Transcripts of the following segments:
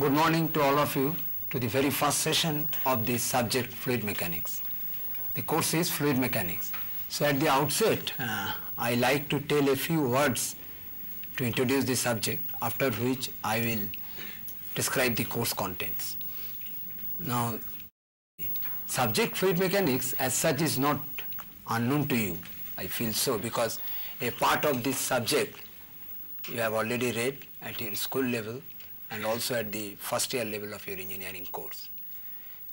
Good morning to all of you to the very first session of the subject fluid mechanics. The course is fluid mechanics. So at the outset, uh, I like to tell a few words to introduce the subject after which I will describe the course contents. Now, subject fluid mechanics as such is not unknown to you. I feel so because a part of this subject you have already read at your school level and also at the first year level of your engineering course.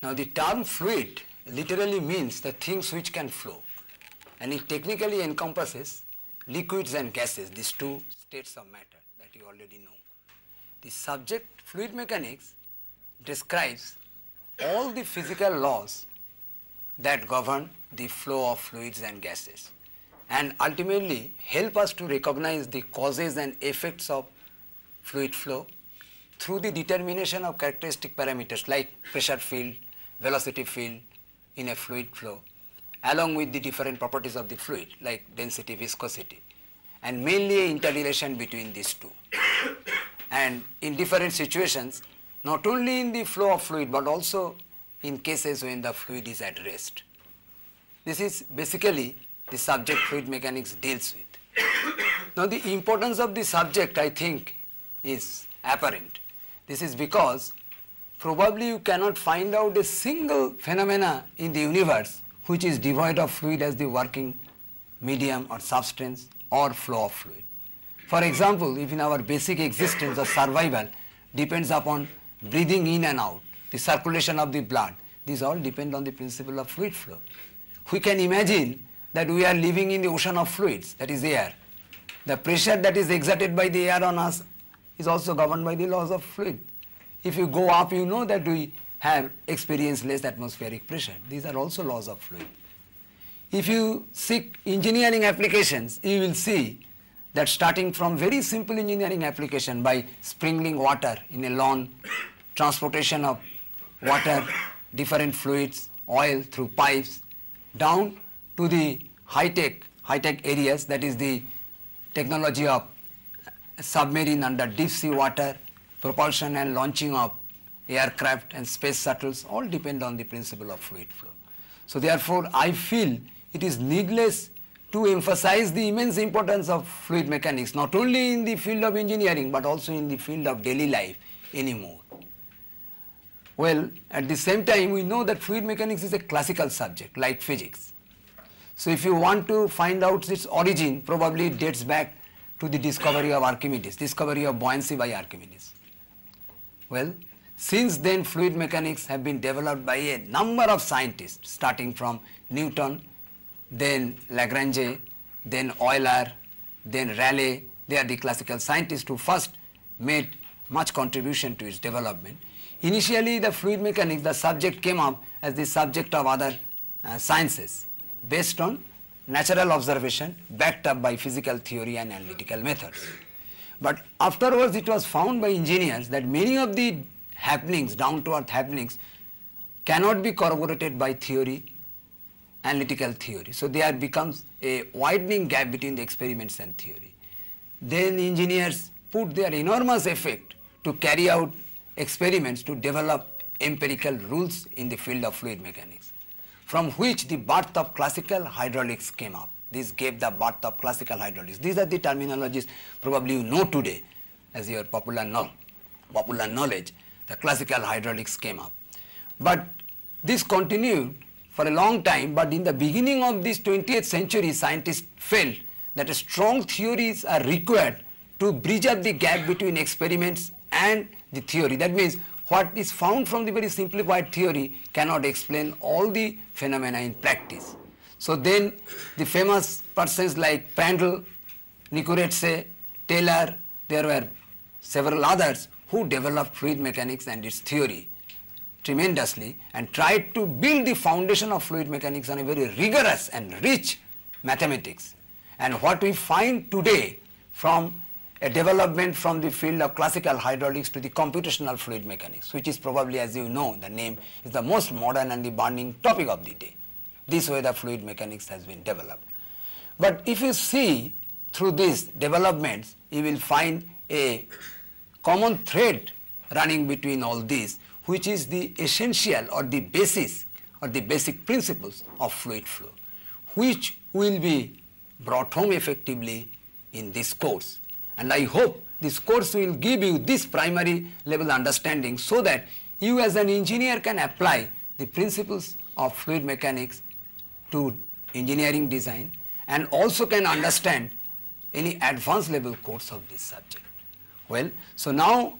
Now the term fluid literally means the things which can flow and it technically encompasses liquids and gases, these two states of matter that you already know. The subject fluid mechanics describes all the physical laws that govern the flow of fluids and gases and ultimately help us to recognize the causes and effects of fluid flow through the determination of characteristic parameters like pressure field, velocity field in a fluid flow along with the different properties of the fluid like density, viscosity and mainly an interrelation between these two. and in different situations, not only in the flow of fluid but also in cases when the fluid is at rest. This is basically the subject fluid mechanics deals with. now the importance of the subject I think is apparent this is because probably you cannot find out a single phenomena in the universe which is devoid of fluid as the working medium or substance or flow of fluid. For example, even our basic existence or survival depends upon breathing in and out, the circulation of the blood, these all depend on the principle of fluid flow. We can imagine that we are living in the ocean of fluids, that is air. The pressure that is exerted by the air on us is also governed by the laws of fluid. If you go up, you know that we have experienced less atmospheric pressure. These are also laws of fluid. If you seek engineering applications, you will see that starting from very simple engineering application by sprinkling water in a lawn, transportation of water, different fluids, oil through pipes, down to the high-tech high tech areas that is the technology of submarine under deep sea water, propulsion and launching of aircraft and space shuttles all depend on the principle of fluid flow. So therefore, I feel it is needless to emphasize the immense importance of fluid mechanics not only in the field of engineering but also in the field of daily life anymore. Well, at the same time we know that fluid mechanics is a classical subject like physics. So if you want to find out its origin probably it dates back to the discovery of Archimedes, discovery of buoyancy by Archimedes. Well, since then fluid mechanics have been developed by a number of scientists starting from Newton, then Lagrange, then Euler, then Rayleigh, they are the classical scientists who first made much contribution to its development. Initially the fluid mechanics, the subject came up as the subject of other uh, sciences based on natural observation backed up by physical theory and analytical methods. But afterwards it was found by engineers that many of the happenings, down to earth happenings cannot be corroborated by theory, analytical theory. So there becomes a widening gap between the experiments and theory. Then engineers put their enormous effort to carry out experiments to develop empirical rules in the field of fluid mechanics from which the birth of classical hydraulics came up. This gave the birth of classical hydraulics. These are the terminologies probably you know today as your popular, no, popular knowledge. The classical hydraulics came up. But this continued for a long time, but in the beginning of this 20th century, scientists felt that strong theories are required to bridge up the gap between experiments and the theory. That means what is found from the very simplified theory cannot explain all the phenomena in practice. So then the famous persons like Prandtl, Nikuretse, Taylor, there were several others who developed fluid mechanics and its theory tremendously and tried to build the foundation of fluid mechanics on a very rigorous and rich mathematics. And what we find today from a development from the field of classical hydraulics to the computational fluid mechanics, which is probably, as you know, the name is the most modern and the burning topic of the day. This way the fluid mechanics has been developed. But if you see through these developments, you will find a common thread running between all these, which is the essential or the basis or the basic principles of fluid flow, which will be brought home effectively in this course. And I hope this course will give you this primary level understanding so that you as an engineer can apply the principles of fluid mechanics to engineering design and also can understand any advanced level course of this subject. Well, so now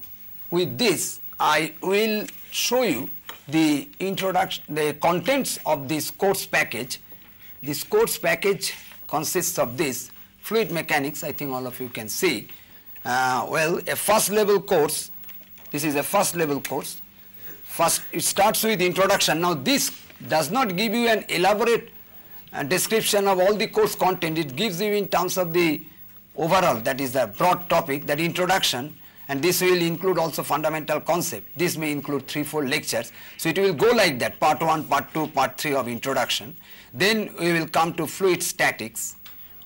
with this I will show you the introduction, the contents of this course package. This course package consists of this fluid mechanics, I think all of you can see. Uh, well, a first level course, this is a first level course. First, it starts with introduction. Now, this does not give you an elaborate uh, description of all the course content. It gives you in terms of the overall, that is the broad topic, that introduction, and this will include also fundamental concept. This may include three, four lectures. So it will go like that, part one, part two, part three of introduction. Then we will come to fluid statics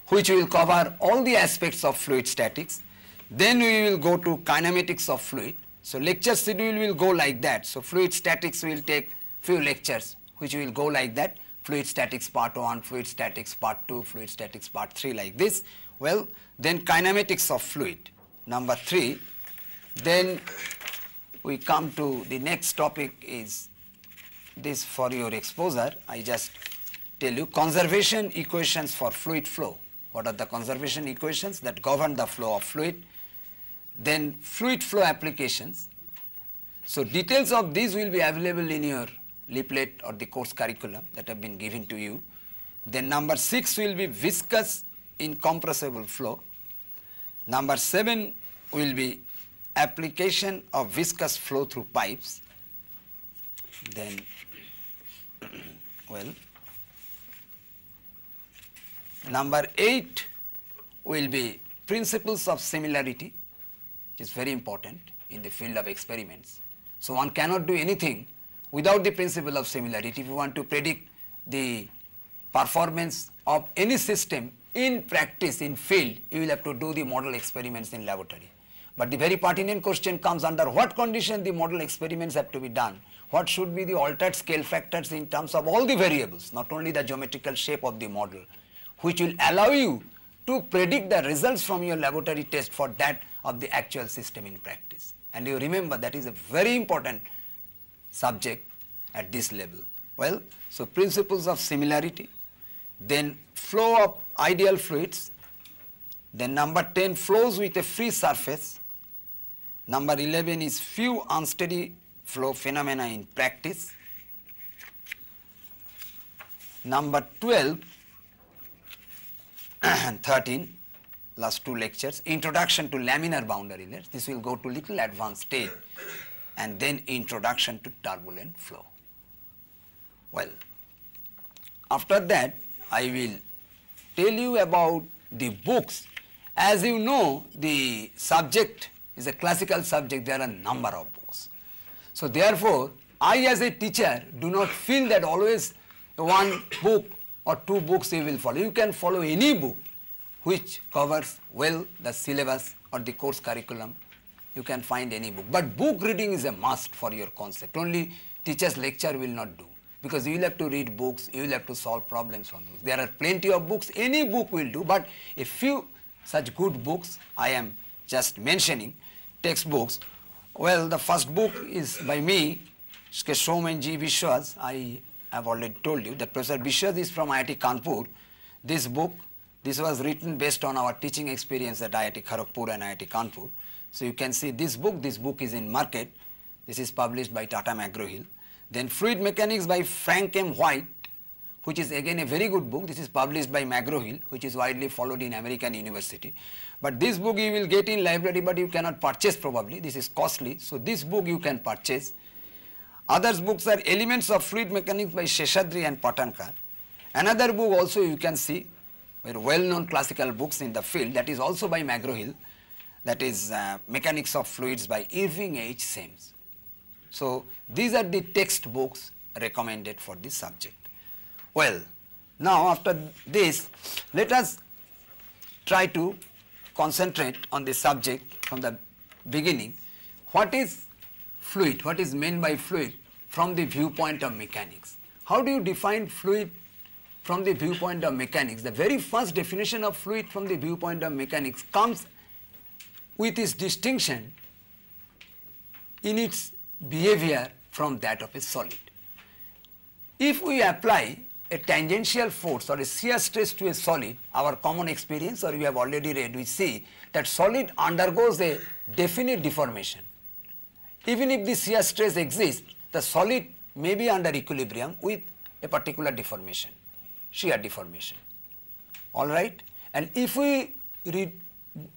which will cover all the aspects of fluid statics. Then we will go to kinematics of fluid. So, lecture schedule will go like that. So, fluid statics will take few lectures which will go like that fluid statics part 1, fluid statics part 2, fluid statics part 3 like this. Well, then kinematics of fluid number 3. Then we come to the next topic is this for your exposure. I just tell you conservation equations for fluid flow what are the conservation equations that govern the flow of fluid, then fluid flow applications. So, details of these will be available in your leaflet or the course curriculum that have been given to you. Then number 6 will be viscous incompressible flow. Number 7 will be application of viscous flow through pipes. Then, well, Number 8 will be principles of similarity which is very important in the field of experiments. So, one cannot do anything without the principle of similarity if you want to predict the performance of any system in practice in field you will have to do the model experiments in laboratory. But the very pertinent question comes under what condition the model experiments have to be done, what should be the altered scale factors in terms of all the variables not only the geometrical shape of the model, which will allow you to predict the results from your laboratory test for that of the actual system in practice. And you remember that is a very important subject at this level. Well, so principles of similarity, then flow of ideal fluids, then number 10 flows with a free surface, number 11 is few unsteady flow phenomena in practice, number 12 13, last two lectures, introduction to laminar boundary layers. This will go to little advanced stage and then introduction to turbulent flow. Well, after that I will tell you about the books. As you know, the subject is a classical subject, there are a number of books. So therefore, I as a teacher do not feel that always one book or two books you will follow. You can follow any book which covers well the syllabus or the course curriculum. You can find any book. But book reading is a must for your concept. Only teacher's lecture will not do because you will have to read books, you will have to solve problems from books. There are plenty of books, any book will do, but a few such good books I am just mentioning, textbooks. Well, the first book is by me, K. Shoman G. Vishwas. I I have already told you that Professor Bishad is from IIT Kanpur. This book, this was written based on our teaching experience at IIT Kharagpur and IIT Kanpur. So you can see this book, this book is in market. This is published by Tata McGraw-Hill. Then Fluid Mechanics by Frank M. White, which is again a very good book. This is published by McGraw-Hill, which is widely followed in American university. But this book you will get in library, but you cannot purchase probably. This is costly. So this book you can purchase. Others books are Elements of Fluid Mechanics by Sheshadri and Patankar. Another book also you can see, very well-known classical books in the field that is also by McGraw-Hill that is uh, Mechanics of Fluids by Irving H. Sims. So, these are the textbooks recommended for this subject. Well, now after this, let us try to concentrate on the subject from the beginning. What is fluid? What is meant by fluid? from the viewpoint of mechanics. How do you define fluid from the viewpoint of mechanics? The very first definition of fluid from the viewpoint of mechanics comes with its distinction in its behavior from that of a solid. If we apply a tangential force or a shear stress to a solid, our common experience or we have already read, we see that solid undergoes a definite deformation. Even if the shear stress exists, the solid may be under equilibrium with a particular deformation, shear deformation, all right. And if we, re,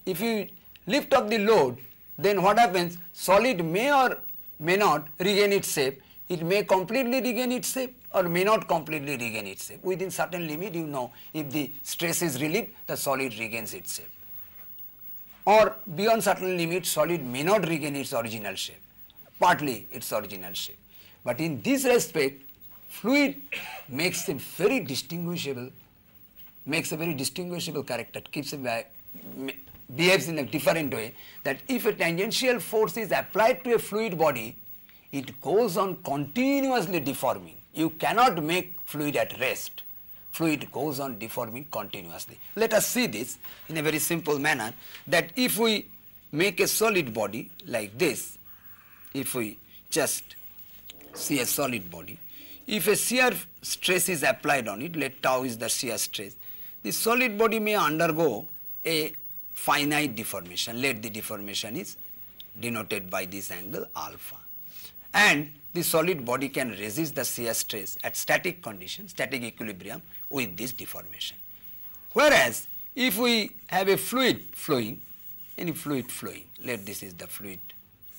if we lift up the load, then what happens? Solid may or may not regain its shape, it may completely regain its shape or may not completely regain its shape. Within certain limit, you know, if the stress is relieved, the solid regains its shape. Or beyond certain limit, solid may not regain its original shape, partly its original shape. But in this respect, fluid makes a very distinguishable, makes a very distinguishable character, keeps uh, a, behaves in a different way that if a tangential force is applied to a fluid body, it goes on continuously deforming. You cannot make fluid at rest. Fluid goes on deforming continuously. Let us see this in a very simple manner that if we make a solid body like this, if we just see a solid body. If a shear stress is applied on it, let tau is the shear stress, the solid body may undergo a finite deformation, let the deformation is denoted by this angle alpha. And the solid body can resist the shear stress at static conditions, static equilibrium with this deformation. Whereas, if we have a fluid flowing, any fluid flowing, let this is the fluid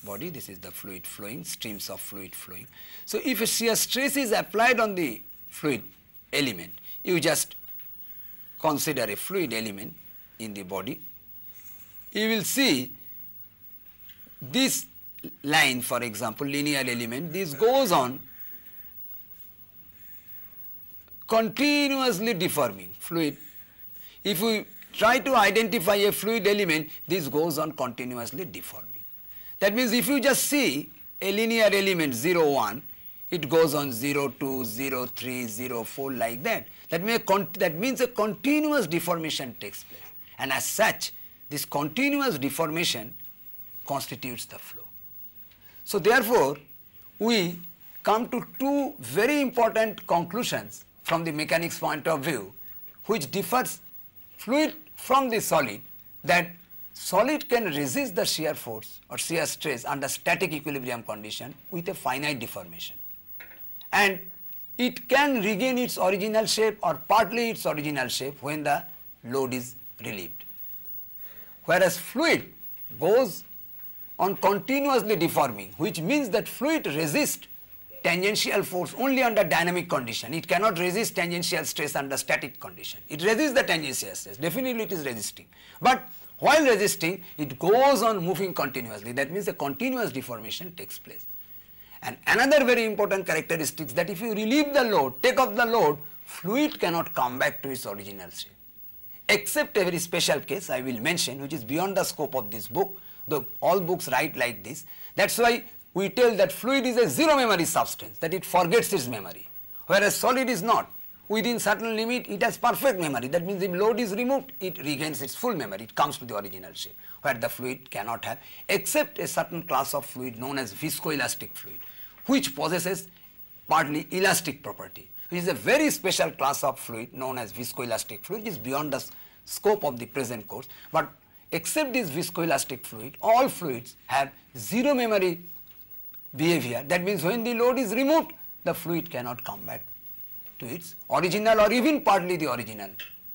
body, this is the fluid flowing, streams of fluid flowing. So, if a shear stress is applied on the fluid element, you just consider a fluid element in the body, you will see this line for example, linear element, this goes on continuously deforming fluid. If we try to identify a fluid element, this goes on continuously deforming. That means if you just see a linear element 0, 1, it goes on 0, 2, 0, 3, 0, 4 like that. That, may that means a continuous deformation takes place and as such this continuous deformation constitutes the flow. So, therefore, we come to two very important conclusions from the mechanics point of view which differs fluid from the solid that Solid can resist the shear force or shear stress under static equilibrium condition with a finite deformation. And it can regain its original shape or partly its original shape when the load is relieved. Whereas fluid goes on continuously deforming, which means that fluid resists tangential force only under dynamic condition. It cannot resist tangential stress under static condition. It resists the tangential stress. Definitely it is resisting. But while resisting, it goes on moving continuously. That means a continuous deformation takes place. And another very important characteristic is that if you relieve the load, take off the load, fluid cannot come back to its original shape. Except a very special case I will mention which is beyond the scope of this book, though all books write like this. That is why we tell that fluid is a zero memory substance, that it forgets its memory, whereas solid is not within certain limit it has perfect memory. That means if load is removed, it regains its full memory, it comes to the original shape where the fluid cannot have except a certain class of fluid known as viscoelastic fluid which possesses partly elastic property which is a very special class of fluid known as viscoelastic fluid which is beyond the scope of the present course. But except this viscoelastic fluid, all fluids have zero memory behavior. That means when the load is removed, the fluid cannot come back to its original or even partly the original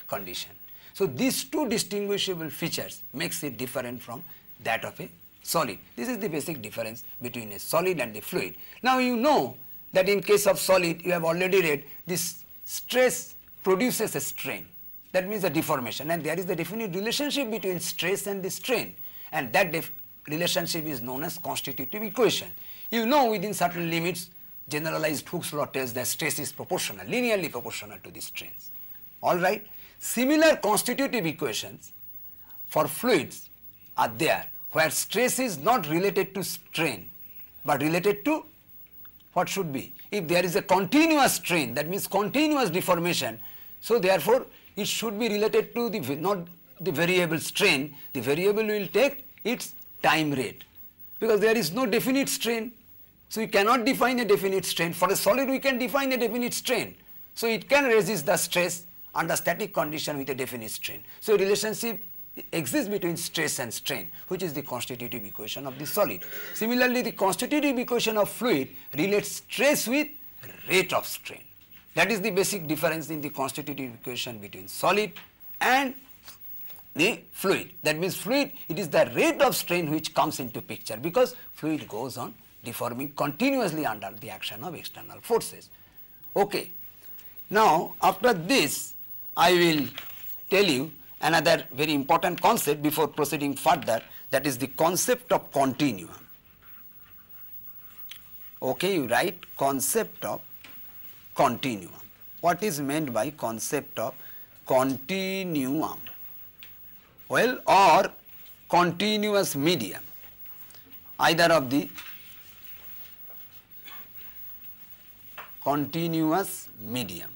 condition. So, these two distinguishable features makes it different from that of a solid. This is the basic difference between a solid and a fluid. Now, you know that in case of solid, you have already read this stress produces a strain. That means a deformation and there is the definite relationship between stress and the strain and that relationship is known as constitutive equation. You know within certain limits generalized Hooke's law tells that stress is proportional, linearly proportional to the strains. All right. Similar constitutive equations for fluids are there where stress is not related to strain but related to what should be. If there is a continuous strain that means continuous deformation, so therefore it should be related to the not the variable strain, the variable will take its time rate because there is no definite strain so you cannot define a definite strain. For a solid, we can define a definite strain. So it can resist the stress under static condition with a definite strain. So relationship exists between stress and strain, which is the constitutive equation of the solid. Similarly, the constitutive equation of fluid relates stress with rate of strain. That is the basic difference in the constitutive equation between solid and the fluid. That means fluid, it is the rate of strain which comes into picture because fluid goes on deforming continuously under the action of external forces. Okay. Now, after this I will tell you another very important concept before proceeding further that is the concept of continuum. Okay, you write concept of continuum. What is meant by concept of continuum? Well, or continuous medium either of the continuous medium.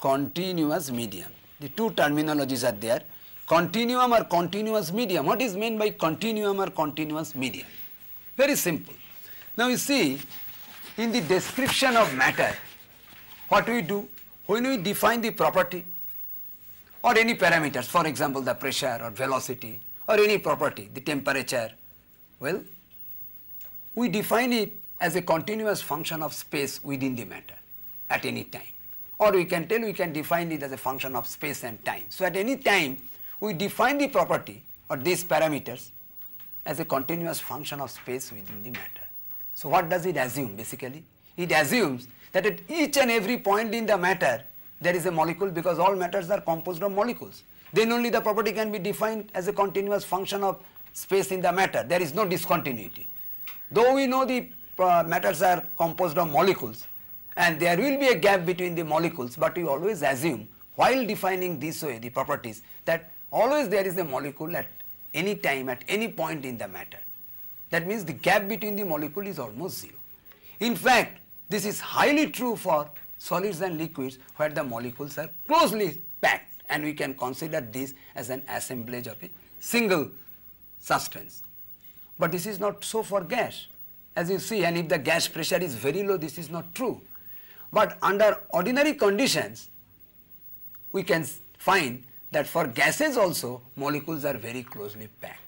Continuous medium. The two terminologies are there. Continuum or continuous medium. What is meant by continuum or continuous medium? Very simple. Now you see, in the description of matter, what we do? When we define the property or any parameters, for example, the pressure or velocity or any property, the temperature, well, we define it as a continuous function of space within the matter at any time. Or we can tell we can define it as a function of space and time. So, at any time we define the property or these parameters as a continuous function of space within the matter. So, what does it assume basically? It assumes that at each and every point in the matter there is a molecule because all matters are composed of molecules. Then only the property can be defined as a continuous function of space in the matter. There is no discontinuity. Though we know the uh, matters are composed of molecules and there will be a gap between the molecules, but you always assume while defining this way uh, the properties that always there is a molecule at any time at any point in the matter. That means the gap between the molecule is almost zero. In fact, this is highly true for solids and liquids where the molecules are closely packed and we can consider this as an assemblage of a single substance. But this is not so for gas as you see and if the gas pressure is very low this is not true. But under ordinary conditions we can find that for gases also molecules are very closely packed.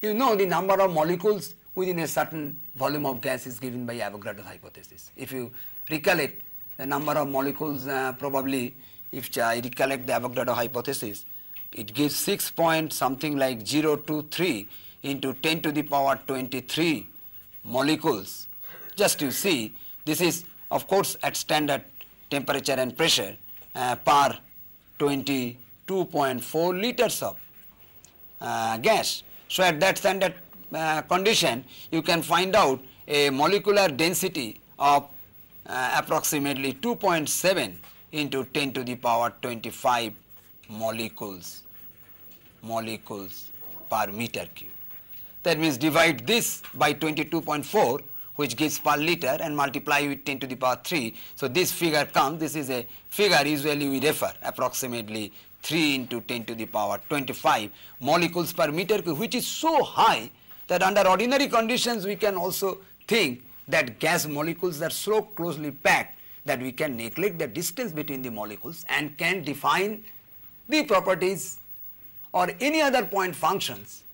You know the number of molecules within a certain volume of gas is given by Avogadro hypothesis. If you recollect the number of molecules uh, probably if I recollect the Avogadro hypothesis it gives 6 point something like 023 into 10 to the power 23 molecules. Just you see, this is of course at standard temperature and pressure uh, per 22.4 liters of uh, gas. So, at that standard uh, condition, you can find out a molecular density of uh, approximately 2.7 into 10 to the power 25 molecules molecules per meter cube. That means divide this by 22.4 which gives per liter and multiply with 10 to the power 3. So, this figure comes, this is a figure usually we refer approximately 3 into 10 to the power 25 molecules per meter cube which is so high that under ordinary conditions we can also think that gas molecules are so closely packed that we can neglect the distance between the molecules and can define the properties or any other point functions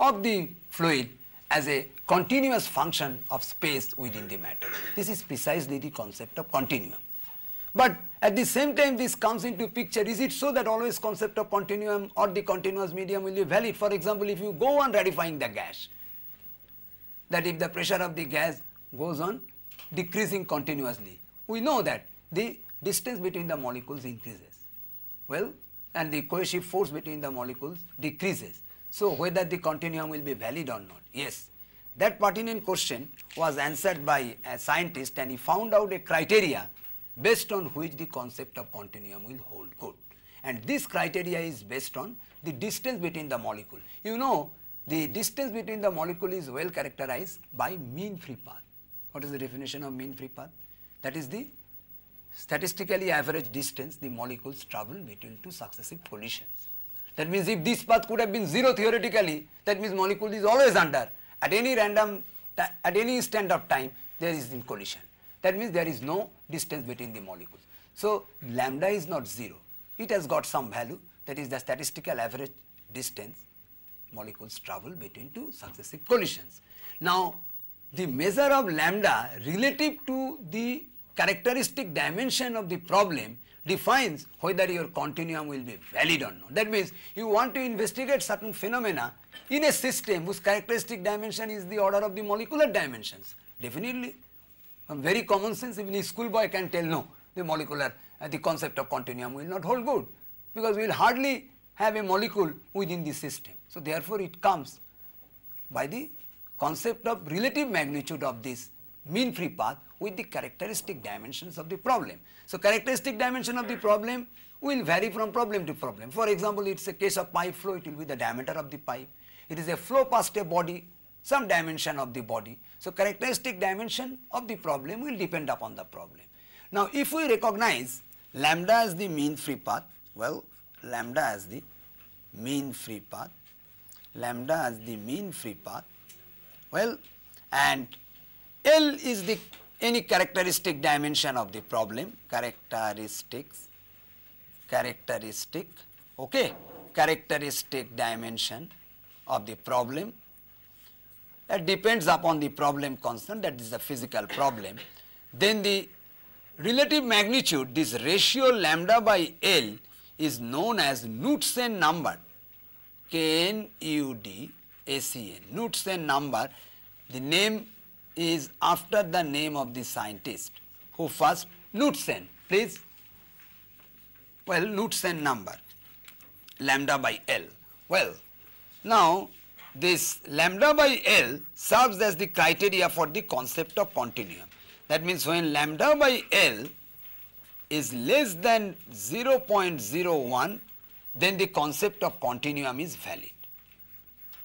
of the fluid as a continuous function of space within the matter. This is precisely the concept of continuum. But at the same time this comes into picture, is it so that always concept of continuum or the continuous medium will be valid? For example, if you go on ratifying the gas, that if the pressure of the gas goes on decreasing continuously, we know that the distance between the molecules increases, well and the cohesive force between the molecules decreases. So, whether the continuum will be valid or not? Yes. That pertinent question was answered by a scientist and he found out a criteria based on which the concept of continuum will hold good. And this criteria is based on the distance between the molecule. You know, the distance between the molecule is well characterized by mean free path. What is the definition of mean free path? That is the statistically average distance the molecules travel between two successive collisions. That means if this path could have been 0 theoretically, that means molecule is always under. At any random, at any instant of time, there is in collision. That means there is no distance between the molecules. So, lambda is not 0. It has got some value that is the statistical average distance molecules travel between two successive collisions. Now, the measure of lambda relative to the characteristic dimension of the problem defines whether your continuum will be valid or not. That means you want to investigate certain phenomena in a system whose characteristic dimension is the order of the molecular dimensions. Definitely, from very common sense, even a schoolboy can tell no, the molecular, uh, the concept of continuum will not hold good because we will hardly have a molecule within the system. So, therefore, it comes by the concept of relative magnitude of this mean free path with the characteristic dimensions of the problem. So, characteristic dimension of the problem will vary from problem to problem. For example, it is a case of pipe flow, it will be the diameter of the pipe. It is a flow past a body, some dimension of the body. So, characteristic dimension of the problem will depend upon the problem. Now, if we recognize lambda as the mean free path, well, lambda as the mean free path, lambda as the mean free path, well, and L is the any characteristic dimension of the problem, characteristics, characteristic, okay, characteristic dimension of the problem. That depends upon the problem constant, that is the physical problem. Then the relative magnitude, this ratio lambda by L is known as Knudsen number, K N U D A C N, Knudsen number. The name is after the name of the scientist who first Knudsen please well Knudsen number lambda by L well now this lambda by L serves as the criteria for the concept of continuum that means when lambda by L is less than 0.01 then the concept of continuum is valid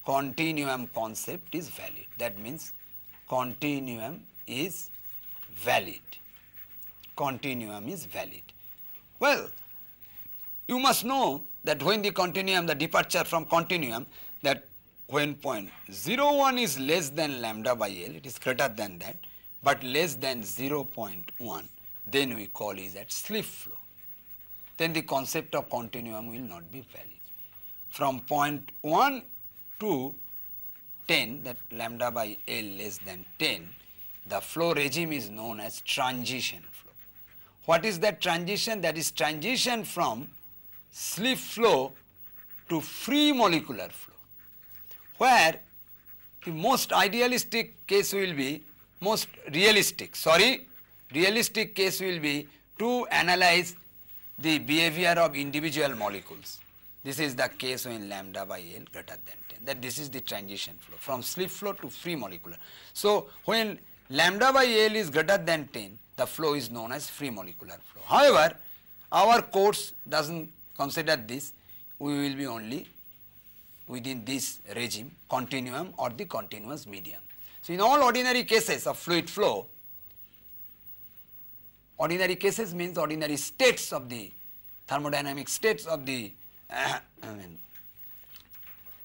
continuum concept is valid that means continuum is valid. Continuum is valid. Well, you must know that when the continuum, the departure from continuum, that when point 0.01 is less than lambda by L, it is greater than that, but less than 0.1, then we call is at slip flow. Then the concept of continuum will not be valid. From point 1 to 10 that lambda by L less than 10, the flow regime is known as transition flow. What is that transition? That is transition from slip flow to free molecular flow, where the most idealistic case will be most realistic, sorry, realistic case will be to analyze the behavior of individual molecules. This is the case when lambda by L greater than 10, that this is the transition flow from slip flow to free molecular. So, when lambda by L is greater than 10, the flow is known as free molecular flow. However, our course does not consider this, we will be only within this regime continuum or the continuous medium. So, in all ordinary cases of fluid flow, ordinary cases means ordinary states of the thermodynamic states of the I mean,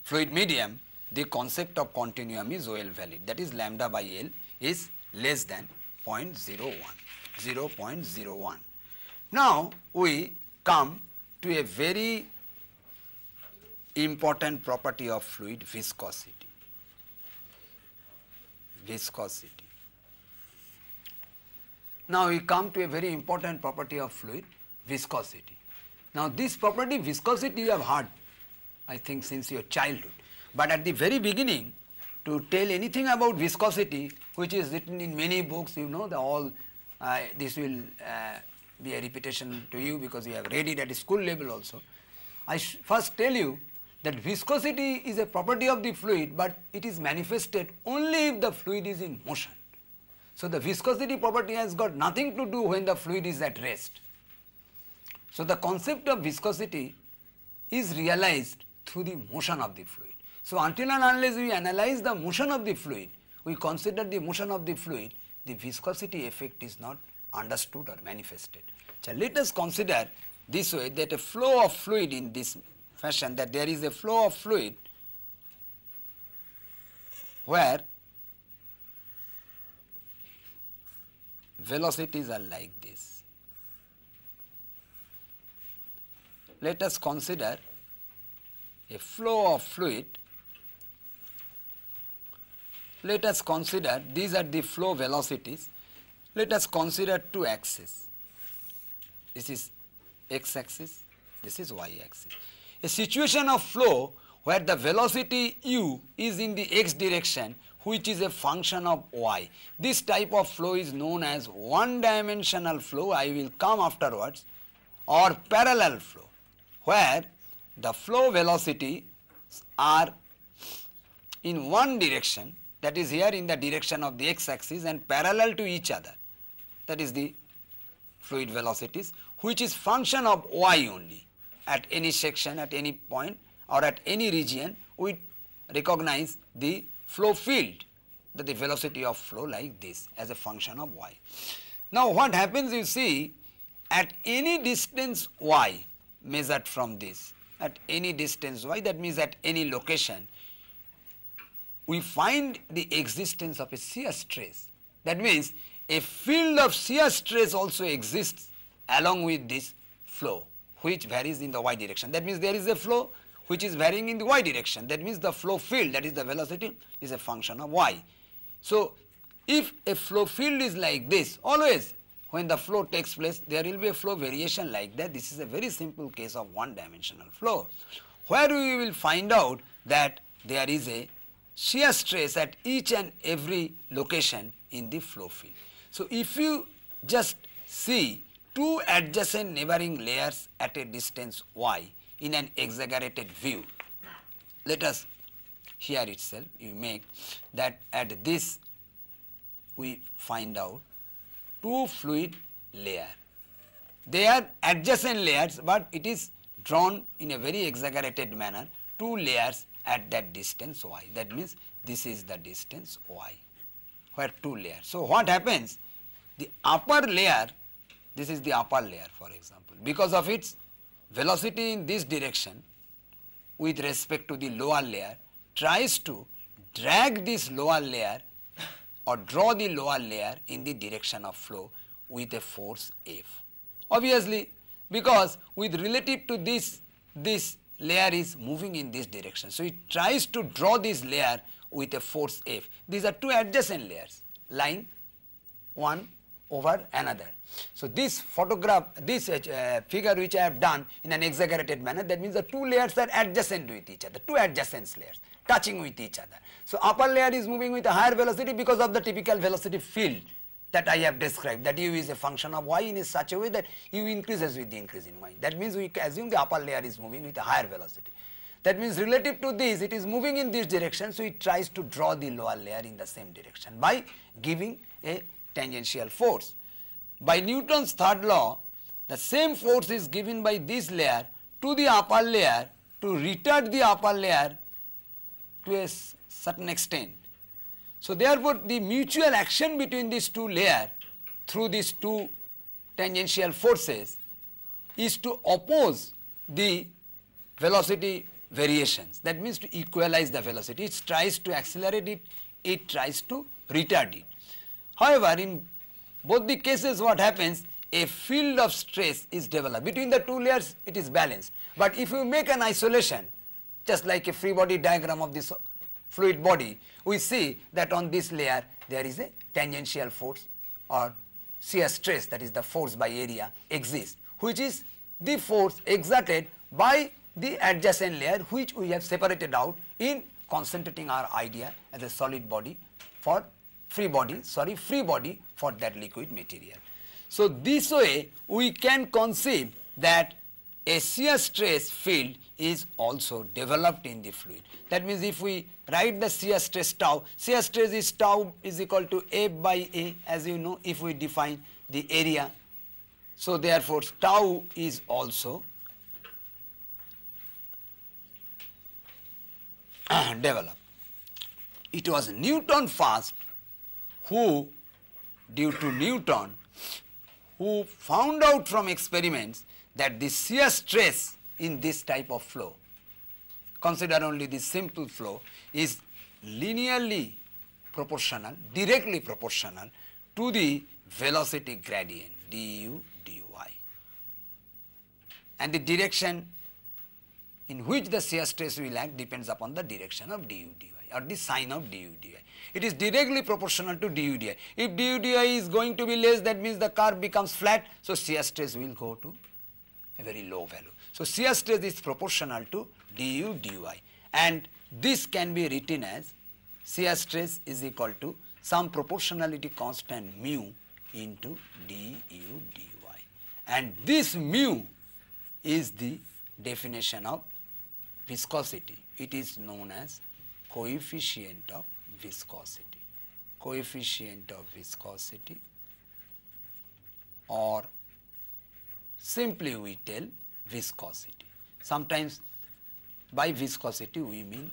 fluid medium, the concept of continuum is well valid that is lambda by L is less than 0.01, 0.01. Now, we come to a very important property of fluid viscosity, viscosity. Now, we come to a very important property of fluid viscosity. Now this property viscosity you have heard I think since your childhood. But at the very beginning to tell anything about viscosity which is written in many books you know the all uh, this will uh, be a repetition to you because you have read it at school level also. I first tell you that viscosity is a property of the fluid but it is manifested only if the fluid is in motion. So the viscosity property has got nothing to do when the fluid is at rest. So, the concept of viscosity is realized through the motion of the fluid. So, until and unless we analyze the motion of the fluid, we consider the motion of the fluid, the viscosity effect is not understood or manifested. So, let us consider this way that a flow of fluid in this fashion that there is a flow of fluid where velocities are like this. let us consider a flow of fluid. Let us consider these are the flow velocities. Let us consider two axes. This is x axis, this is y axis. A situation of flow where the velocity u is in the x direction which is a function of y. This type of flow is known as one dimensional flow, I will come afterwards or parallel flow where the flow velocity are in one direction that is here in the direction of the x axis and parallel to each other that is the fluid velocities which is function of y only at any section at any point or at any region we recognize the flow field that the velocity of flow like this as a function of y. Now what happens you see at any distance y measured from this at any distance y, that means at any location, we find the existence of a shear stress. That means a field of shear stress also exists along with this flow which varies in the y direction. That means there is a flow which is varying in the y direction. That means the flow field that is the velocity is a function of y. So, if a flow field is like this always when the flow takes place, there will be a flow variation like that. This is a very simple case of one dimensional flow, where we will find out that there is a shear stress at each and every location in the flow field. So, if you just see two adjacent neighboring layers at a distance y in an exaggerated view, let us here itself you make that at this we find out two fluid layer. They are adjacent layers, but it is drawn in a very exaggerated manner, two layers at that distance y. That means this is the distance y, where two layers. So, what happens? The upper layer, this is the upper layer for example, because of its velocity in this direction with respect to the lower layer, tries to drag this lower layer or draw the lower layer in the direction of flow with a force F. Obviously, because with relative to this, this layer is moving in this direction. So, it tries to draw this layer with a force F. These are two adjacent layers lying one over another. So, this photograph, this uh, figure which I have done in an exaggerated manner that means the two layers are adjacent with each other, two adjacent layers touching with each other. So upper layer is moving with a higher velocity because of the typical velocity field that I have described that u is a function of y in such a way that u increases with the increase in y. That means we assume the upper layer is moving with a higher velocity. That means relative to this it is moving in this direction so it tries to draw the lower layer in the same direction by giving a tangential force. By Newton's third law the same force is given by this layer to the upper layer to retard the upper layer to a certain extent. So, therefore, the mutual action between these two layers through these two tangential forces is to oppose the velocity variations. That means to equalize the velocity. It tries to accelerate it, it tries to retard it. However, in both the cases what happens a field of stress is developed. Between the two layers it is balanced. But if you make an isolation just like a free body diagram of this fluid body, we see that on this layer there is a tangential force or shear stress that is the force by area exists, which is the force exerted by the adjacent layer which we have separated out in concentrating our idea as a solid body for free body, sorry free body for that liquid material. So, this way we can conceive that a shear stress field is also developed in the fluid. That means if we write the shear stress tau, shear stress is tau is equal to a by A as you know if we define the area. So therefore, tau is also developed. It was Newton first who due to Newton who found out from experiments that the shear stress in this type of flow. Consider only the simple flow is linearly proportional, directly proportional to the velocity gradient du dy. And the direction in which the shear stress will act depends upon the direction of du dy or the sign of du dy. It is directly proportional to du dy. If du dy is going to be less that means the curve becomes flat, so shear stress will go to a very low value. So, shear stress is proportional to du dy and this can be written as shear stress is equal to some proportionality constant mu into du dy and this mu is the definition of viscosity. It is known as coefficient of viscosity. Coefficient of viscosity or simply we tell viscosity. Sometimes by viscosity we mean.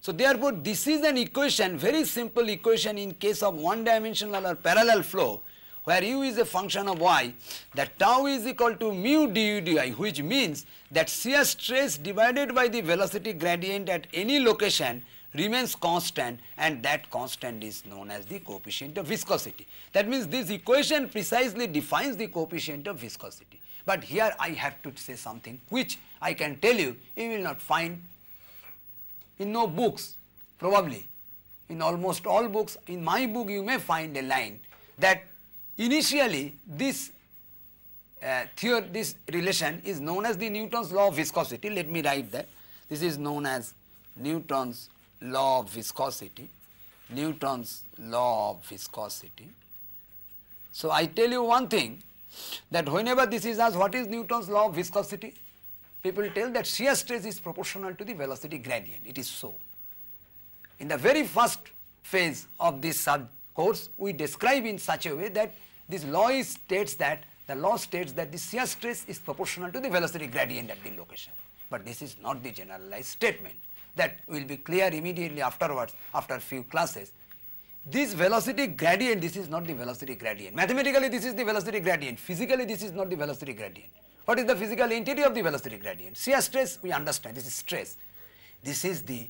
So therefore, this is an equation, very simple equation in case of one dimensional or parallel flow where u is a function of y that tau is equal to mu du which means that shear stress divided by the velocity gradient at any location remains constant and that constant is known as the coefficient of viscosity. That means this equation precisely defines the coefficient of viscosity. But here I have to say something which I can tell you, you will not find in no books probably. In almost all books, in my book you may find a line that initially this uh, theory, this relation is known as the Newton's law of viscosity. Let me write that. This is known as Newton's law of viscosity, Newton's law of viscosity. So, I tell you one thing that whenever this is asked what is Newton's law of viscosity, people tell that shear stress is proportional to the velocity gradient, it is so. In the very first phase of this sub course, we describe in such a way that this law states that the law states that the shear stress is proportional to the velocity gradient at the location, but this is not the generalized statement that will be clear immediately afterwards after few classes. This velocity gradient, this is not the velocity gradient. Mathematically, this is the velocity gradient. Physically, this is not the velocity gradient. What is the physical entity of the velocity gradient? Shear stress, we understand, this is stress. This is the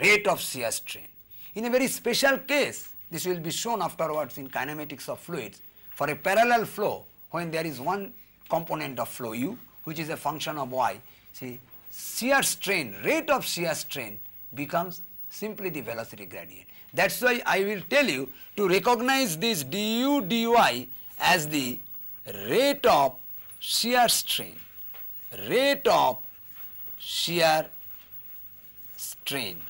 rate of shear strain. In a very special case, this will be shown afterwards in kinematics of fluids. For a parallel flow, when there is one component of flow u, which is a function of y, see shear strain, rate of shear strain becomes simply the velocity gradient. That is why I will tell you to recognize this du dy as the rate of shear strain, rate of shear strain,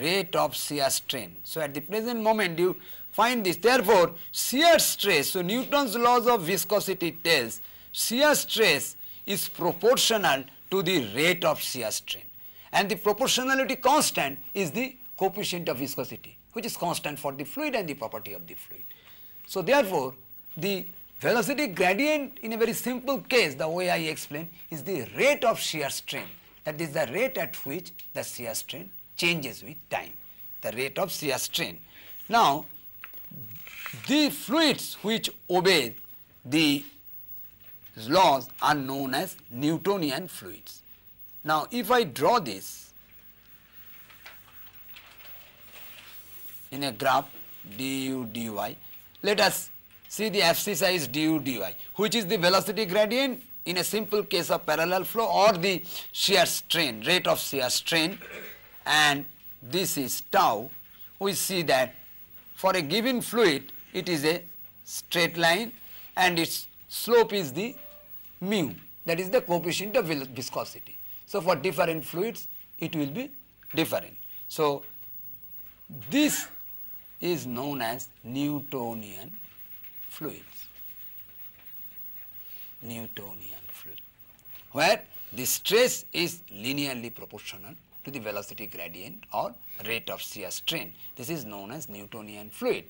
rate of shear strain. So, at the present moment you find this therefore, shear stress, so Newton's laws of viscosity tells shear stress is proportional to the rate of shear strain. And the proportionality constant is the coefficient of viscosity, which is constant for the fluid and the property of the fluid. So, therefore, the velocity gradient in a very simple case, the way I explain, is the rate of shear strain. That is the rate at which the shear strain changes with time, the rate of shear strain. Now, the fluids which obey the laws are known as Newtonian fluids. Now, if I draw this in a graph du dy, let us see the axis is du dy, which is the velocity gradient in a simple case of parallel flow or the shear strain, rate of shear strain and this is tau, we see that for a given fluid it is a straight line and its slope is the mu, that is the coefficient of viscosity. So, for different fluids, it will be different. So, this is known as Newtonian fluids, Newtonian fluid, where the stress is linearly proportional to the velocity gradient or rate of shear strain. This is known as Newtonian fluid.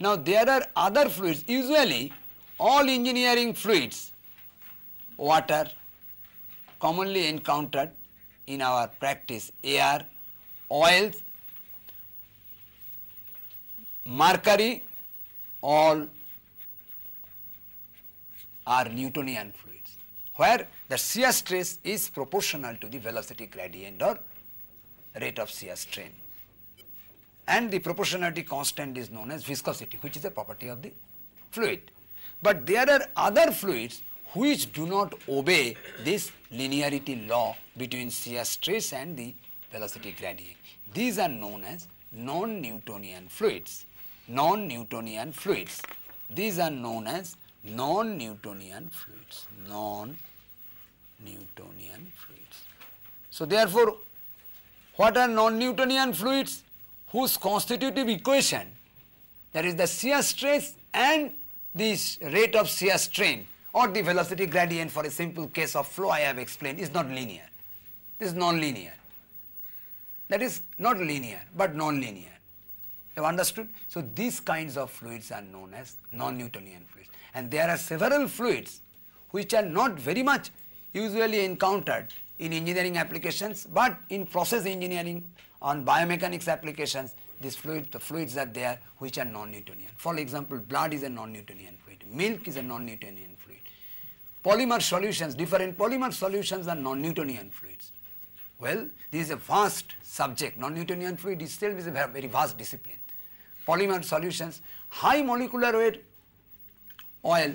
Now, there are other fluids, usually all engineering fluids water commonly encountered in our practice, air, oils, mercury, all are Newtonian fluids, where the shear stress is proportional to the velocity gradient or rate of shear strain. And the proportionality constant is known as viscosity, which is a property of the fluid. But there are other fluids which do not obey this linearity law between shear stress and the velocity gradient. These are known as non-Newtonian fluids, non-Newtonian fluids. These are known as non-Newtonian fluids, non-Newtonian fluids. So, therefore, what are non-Newtonian fluids? Whose constitutive equation, that is the shear stress and the rate of shear strain or the velocity gradient for a simple case of flow I have explained is not linear. This is non-linear. That is not linear, but non-linear. You have understood? So, these kinds of fluids are known as non-Newtonian fluids and there are several fluids which are not very much usually encountered in engineering applications, but in process engineering on biomechanics applications, these fluid, the fluids are there which are non-Newtonian. For example, blood is a non-Newtonian fluid, milk is a non-Newtonian polymer solutions, different polymer solutions are non-Newtonian fluids. Well, this is a vast subject, non-Newtonian fluid itself is a very vast discipline. Polymer solutions, high molecular weight oil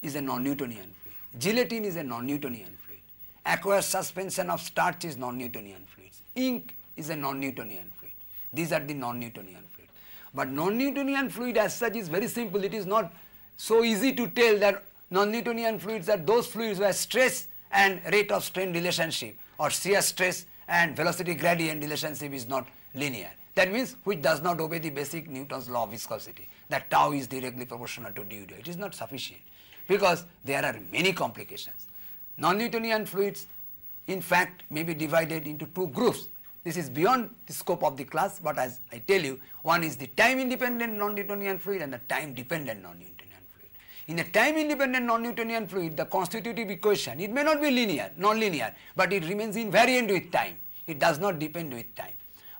is a non-Newtonian fluid, gelatin is a non-Newtonian fluid, aqueous suspension of starch is non-Newtonian fluids, ink is a non-Newtonian fluid, these are the non-Newtonian fluids. But non-Newtonian fluid as such is very simple, it is not so easy to tell that non-Newtonian fluids are those fluids where stress and rate of strain relationship or shear stress and velocity gradient relationship is not linear. That means which does not obey the basic Newton's law of viscosity that tau is directly proportional to du. It is not sufficient because there are many complications. Non-Newtonian fluids in fact may be divided into two groups. This is beyond the scope of the class but as I tell you one is the time independent non-Newtonian fluid and the time dependent non-Newtonian. In a time-independent non-Newtonian fluid, the constitutive equation, it may not be linear, non-linear, but it remains invariant with time. It does not depend with time.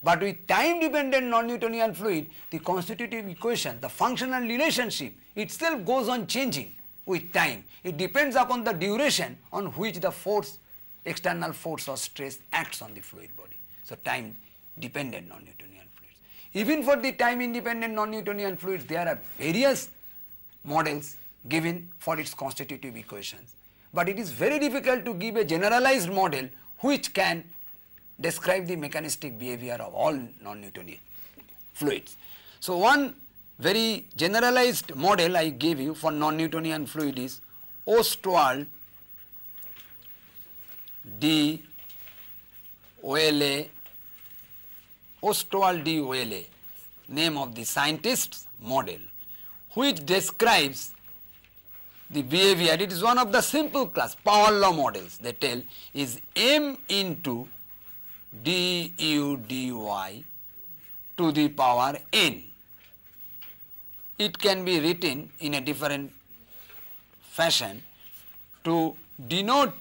But with time-dependent non-Newtonian fluid, the constitutive equation, the functional relationship itself goes on changing with time. It depends upon the duration on which the force, external force or stress acts on the fluid body. So, time-dependent non-Newtonian fluids. Even for the time-independent non-Newtonian fluids, there are various models given for its constitutive equations. But it is very difficult to give a generalized model which can describe the mechanistic behavior of all non-Newtonian fluids. So, one very generalized model I gave you for non-Newtonian fluid is Ostwald D OLA, Ostwald D OLA, name of the scientist's model, which describes the behavior, it is one of the simple class power law models they tell is m into du dy to the power n. It can be written in a different fashion to denote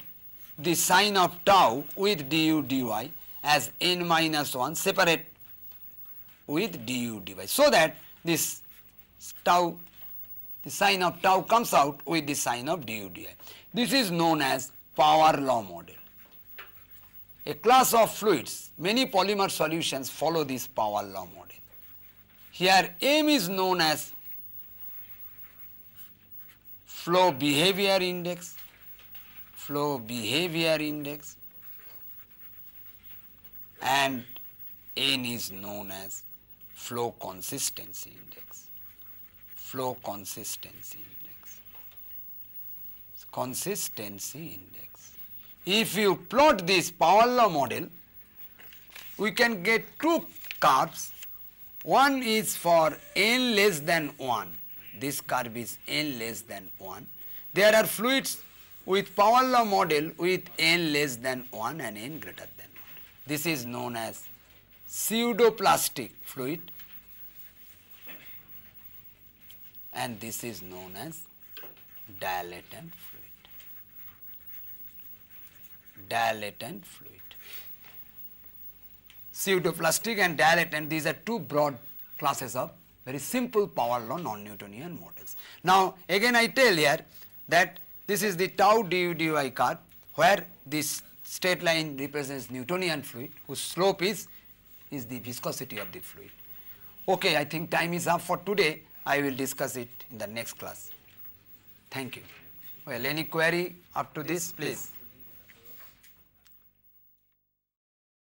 the sign of tau with du dy as n minus 1 separate with du dy. So that this tau the sine of tau comes out with the sine of du di. This is known as power law model. A class of fluids, many polymer solutions follow this power law model. Here M is known as flow behavior index, flow behavior index and N is known as flow consistency index flow consistency index. Consistency index. If you plot this power law model, we can get two curves. One is for n less than 1. This curve is n less than 1. There are fluids with power law model with n less than 1 and n greater than 1. This is known as pseudoplastic fluid and this is known as dilatant fluid. Dilatant fluid. Pseudoplastic and dilatant, these are two broad classes of very simple power law non-Newtonian models. Now, again I tell here that this is the tau du dy curve where this straight line represents Newtonian fluid whose slope is, is the viscosity of the fluid. Okay, I think time is up for today. I will discuss it in the next class. Thank you. Well, any query up to this, please.